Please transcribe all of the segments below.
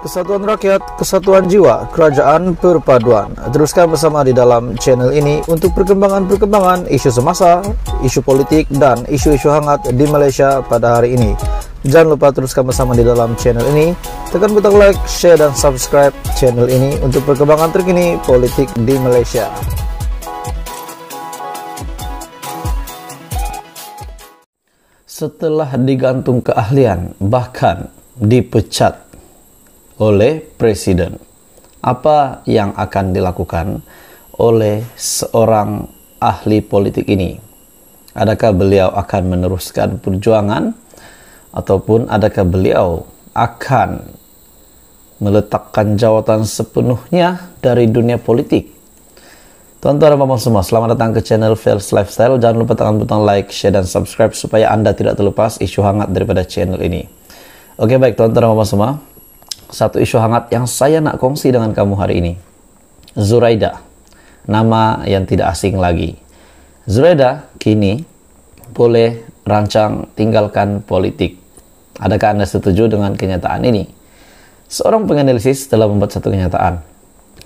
Kesatuan Rakyat, Kesatuan Jiwa, Kerajaan Perpaduan. Teruskan bersama di dalam channel ini untuk perkembangan-perkembangan isu semasa, isu politik, dan isu-isu hangat di Malaysia pada hari ini. Jangan lupa teruskan bersama di dalam channel ini. Tekan butang like, share, dan subscribe channel ini untuk perkembangan terkini politik di Malaysia. Setelah digantung keahlian, bahkan dipecat oleh presiden. Apa yang akan dilakukan oleh seorang ahli politik ini? Adakah beliau akan meneruskan perjuangan ataupun adakah beliau akan meletakkan jawatan sepenuhnya dari dunia politik? Tuan-tuan dan semua, selamat datang ke channel Fails Lifestyle. Jangan lupa tekan butang like, share, dan subscribe supaya Anda tidak terlepas isu hangat daripada channel ini. Oke, baik tuan-tuan dan semua satu isu hangat yang saya nak kongsi dengan kamu hari ini. Zuraida, nama yang tidak asing lagi. Zuraida kini boleh rancang tinggalkan politik. Adakah Anda setuju dengan kenyataan ini? Seorang penganalisis telah membuat satu kenyataan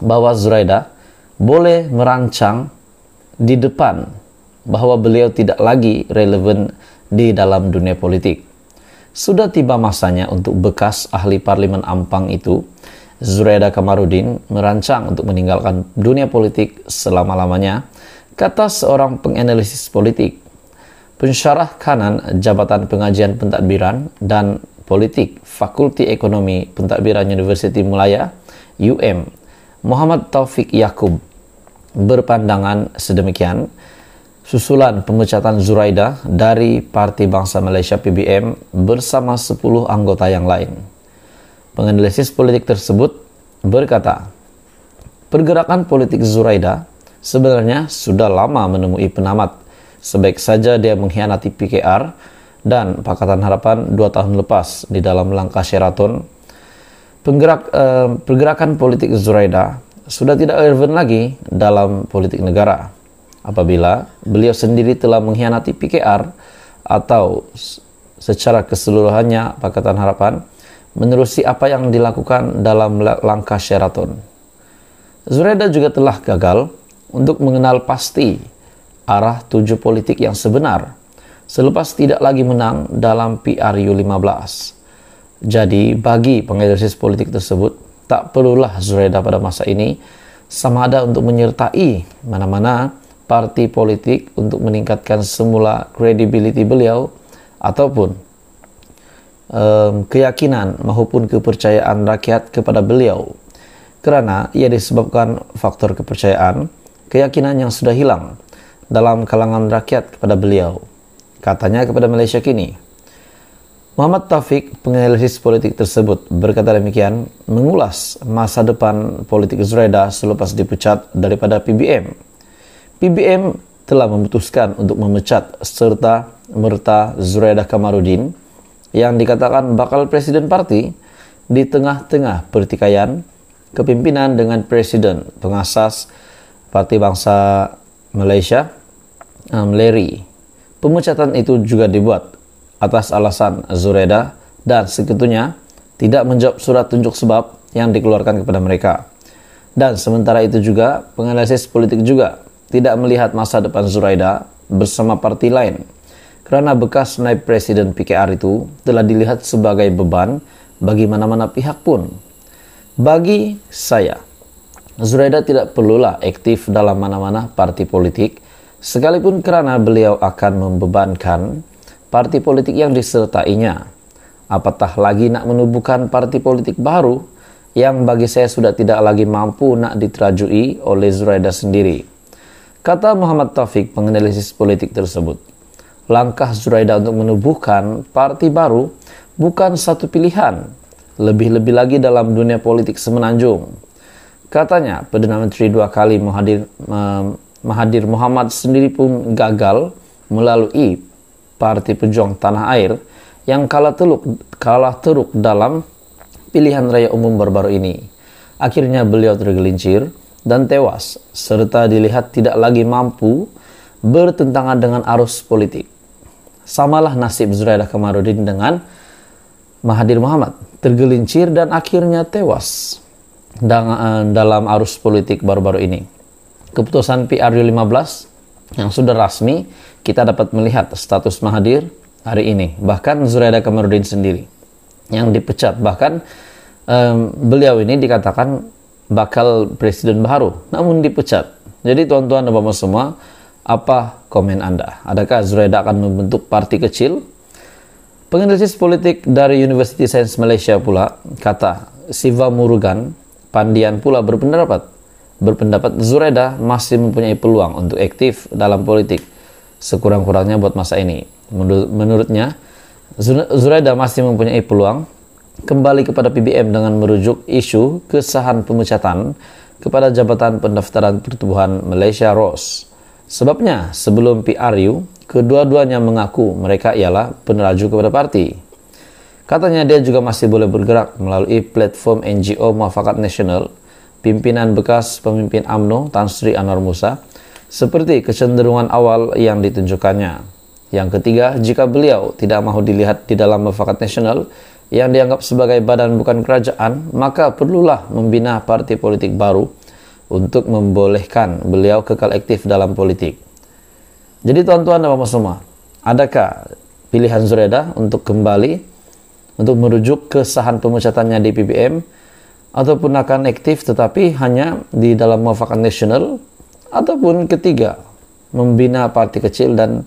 bahwa Zuraida boleh merancang di depan bahwa beliau tidak lagi relevan di dalam dunia politik sudah tiba masanya untuk bekas ahli parlimen Ampang itu, Zureda Kamarudin, merancang untuk meninggalkan dunia politik selama-lamanya, kata seorang penganalisis politik. Pensyarah kanan Jabatan Pengajian Pentadbiran dan Politik Fakulti Ekonomi Pentadbiran University Mulaya, UM, Muhammad Taufik Yakub berpandangan sedemikian, susulan pemecatan Zuraida dari Parti Bangsa Malaysia PBM bersama 10 anggota yang lain. Penganalisis politik tersebut berkata, pergerakan politik Zuraida sebenarnya sudah lama menemui penamat. Sebaik saja dia mengkhianati PKR dan Pakatan Harapan dua tahun lepas di dalam langkah Sheraton. Penggerak, eh, pergerakan politik Zuraida sudah tidak relevan lagi dalam politik negara apabila beliau sendiri telah mengkhianati PKR atau secara keseluruhannya Pakatan Harapan menerusi apa yang dilakukan dalam langkah Sheraton. Zureda juga telah gagal untuk mengenal pasti arah tujuh politik yang sebenar selepas tidak lagi menang dalam PRU 15. Jadi bagi penganalisis politik tersebut, tak perlulah Zureda pada masa ini sama ada untuk menyertai mana-mana parti politik untuk meningkatkan semula credibility beliau ataupun um, keyakinan maupun kepercayaan rakyat kepada beliau kerana ia disebabkan faktor kepercayaan keyakinan yang sudah hilang dalam kalangan rakyat kepada beliau katanya kepada Malaysia kini Muhammad Taufik, penganalisis politik tersebut, berkata demikian, mengulas masa depan politik Zureda selepas dipecat daripada PBM. PBM telah memutuskan untuk memecat serta merta Zureda Kamarudin yang dikatakan bakal presiden parti di tengah-tengah pertikaian kepimpinan dengan presiden pengasas Parti Bangsa Malaysia um, Larry. Pemecatan itu juga dibuat atas alasan Zureda dan sekutunya tidak menjawab surat tunjuk sebab yang dikeluarkan kepada mereka. Dan sementara itu juga penganalisis politik juga tidak melihat masa depan Zuraida bersama parti lain karena bekas naib presiden PKR itu telah dilihat sebagai beban bagi mana-mana pihak pun. Bagi saya, Zuraida tidak perlulah aktif dalam mana-mana parti politik sekalipun karena beliau akan membebankan parti politik yang disertainya. Apatah lagi nak menubuhkan parti politik baru yang bagi saya sudah tidak lagi mampu nak diterajui oleh Zuraida sendiri. Kata Muhammad Taufik penganalisis politik tersebut, langkah Zuraida untuk menubuhkan parti baru bukan satu pilihan, lebih-lebih lagi dalam dunia politik semenanjung. Katanya, Perdana Menteri dua kali Mahathir, Mahathir Muhammad sendiri pun gagal melalui Parti Pejuang Tanah Air yang kalah teluk, kalah teruk dalam pilihan raya umum baru-baru ini. Akhirnya beliau tergelincir dan tewas, serta dilihat tidak lagi mampu bertentangan dengan arus politik. Samalah nasib Zuraidah Kamarudin dengan Mahathir Muhammad, tergelincir dan akhirnya tewas eh, dalam arus politik baru-baru ini. Keputusan PRU 15 yang sudah resmi, kita dapat melihat status Mahathir hari ini, bahkan Zuraidah Kamarudin sendiri yang dipecat, bahkan um, beliau ini dikatakan bakal presiden baru, namun dipecat. Jadi tuan-tuan dan bapak semua, apa komen Anda? Adakah Zureda akan membentuk parti kecil? Penganalisis politik dari University Science Malaysia pula kata Siva Murugan, Pandian pula berpendapat. Berpendapat Zureda masih mempunyai peluang untuk aktif dalam politik sekurang-kurangnya buat masa ini. menurutnya, Zureda masih mempunyai peluang kembali kepada PBM dengan merujuk isu kesahan pemecatan kepada Jabatan Pendaftaran Pertumbuhan Malaysia ROS. Sebabnya, sebelum PRU, kedua-duanya mengaku mereka ialah peneraju kepada parti. Katanya dia juga masih boleh bergerak melalui platform NGO Muafakat Nasional, pimpinan bekas pemimpin AMNO Tan Sri Anwar Musa, seperti kecenderungan awal yang ditunjukkannya. Yang ketiga, jika beliau tidak mahu dilihat di dalam Muafakat Nasional, yang dianggap sebagai badan bukan kerajaan, maka perlulah membina partai politik baru untuk membolehkan beliau kekal aktif dalam politik. Jadi tuan-tuan dan bapak semua, adakah pilihan Zureda untuk kembali untuk merujuk kesahan pemecatannya di PBM ataupun akan aktif tetapi hanya di dalam muafakat nasional ataupun ketiga membina partai kecil dan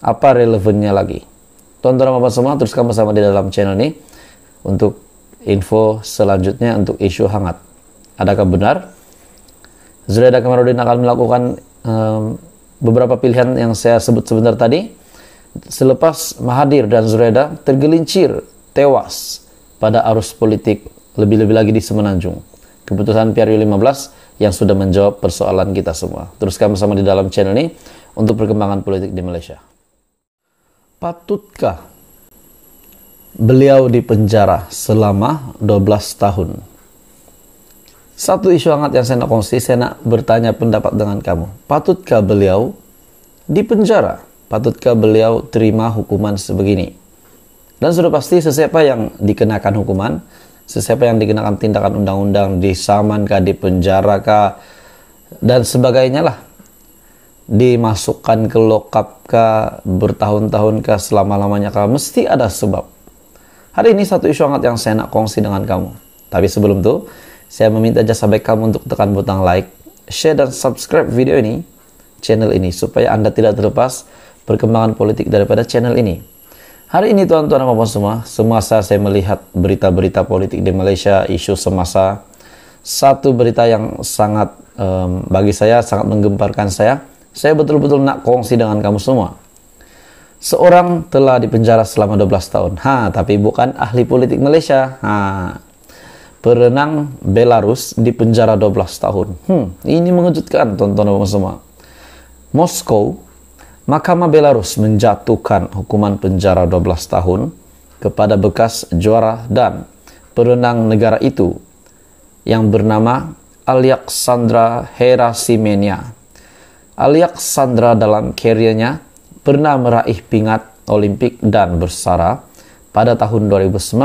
apa relevannya lagi? Tonton Bapak semua, terus kamu sama di dalam channel ini untuk info selanjutnya untuk isu hangat. Adakah benar? Zureda Kamarudin akan melakukan um, beberapa pilihan yang saya sebut sebentar tadi. Selepas Mahadir dan Zureda tergelincir, tewas pada arus politik lebih-lebih lagi di Semenanjung. Keputusan PRU 15 yang sudah menjawab persoalan kita semua. Teruskan bersama di dalam channel ini untuk perkembangan politik di Malaysia patutkah beliau dipenjara selama 12 tahun? Satu isu hangat yang saya nak kongsi, saya nak bertanya pendapat dengan kamu. Patutkah beliau dipenjara? Patutkah beliau terima hukuman sebegini? Dan sudah pasti sesiapa yang dikenakan hukuman, sesiapa yang dikenakan tindakan undang-undang, disamankah, dipenjarakah, dan sebagainya lah dimasukkan ke lokap kah bertahun-tahun kah selama-lamanya kah mesti ada sebab hari ini satu isu hangat yang saya nak kongsi dengan kamu tapi sebelum itu saya meminta jasa baik kamu untuk tekan butang like share dan subscribe video ini channel ini supaya anda tidak terlepas perkembangan politik daripada channel ini hari ini tuan-tuan -tuan, semua semasa saya melihat berita-berita politik di Malaysia isu semasa satu berita yang sangat um, bagi saya sangat menggemparkan saya saya betul-betul nak kongsi dengan kamu semua. Seorang telah dipenjara selama 12 tahun. Ha, tapi bukan ahli politik Malaysia. Ha, perenang Belarus dipenjara 12 tahun. Hmm, ini mengejutkan tontonan kamu semua. Moskow, Mahkamah Belarus menjatuhkan hukuman penjara 12 tahun kepada bekas juara dan perenang negara itu yang bernama Alexandra Herasimenia Alexandra dalam karirnya pernah meraih pingat Olimpik dan bersara pada tahun 2019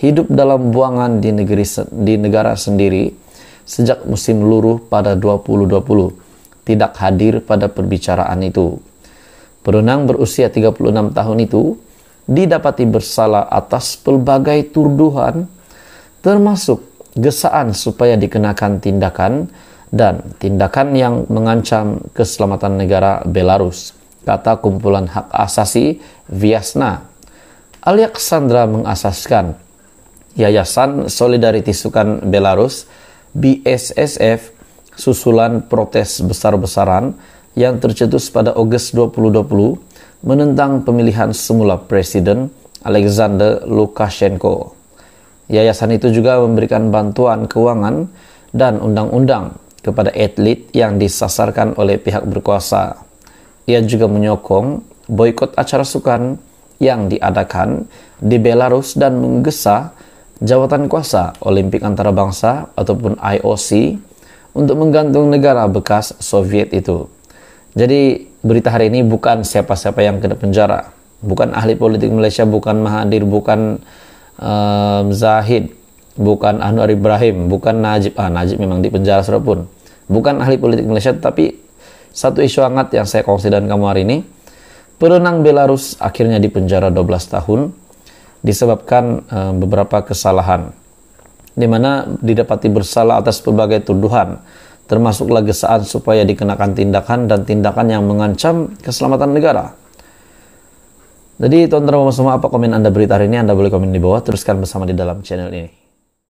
hidup dalam buangan di negeri di negara sendiri sejak musim luruh pada 2020 tidak hadir pada perbicaraan itu. Perenang berusia 36 tahun itu didapati bersalah atas pelbagai tuduhan termasuk gesaan supaya dikenakan tindakan dan tindakan yang mengancam keselamatan negara Belarus, kata kumpulan hak asasi Viasna. Alexandra mengasaskan Yayasan Solidarity Sukan Belarus BSSF susulan protes besar-besaran yang tercetus pada Agustus 2020 menentang pemilihan semula Presiden Alexander Lukashenko. Yayasan itu juga memberikan bantuan keuangan dan undang-undang kepada atlet yang disasarkan oleh pihak berkuasa. Ia juga menyokong boykot acara sukan yang diadakan di Belarus dan menggesa jawatan kuasa Olimpik Antarabangsa ataupun IOC untuk menggantung negara bekas Soviet itu. Jadi berita hari ini bukan siapa-siapa yang kena penjara, bukan ahli politik Malaysia, bukan Mahathir, bukan um, Zahid, bukan Anwar Ibrahim, bukan Najib. Ah, Najib memang di penjara pun. Bukan ahli politik Malaysia, tapi satu isu hangat yang saya kongsi dan kamu hari ini. Perenang Belarus akhirnya di penjara 12 tahun disebabkan e, beberapa kesalahan di mana didapati bersalah atas berbagai tuduhan termasuklah gesaan supaya dikenakan tindakan dan tindakan yang mengancam keselamatan negara. Jadi tonton tuan semua apa komen Anda berita hari ini Anda boleh komen di bawah teruskan bersama di dalam channel ini.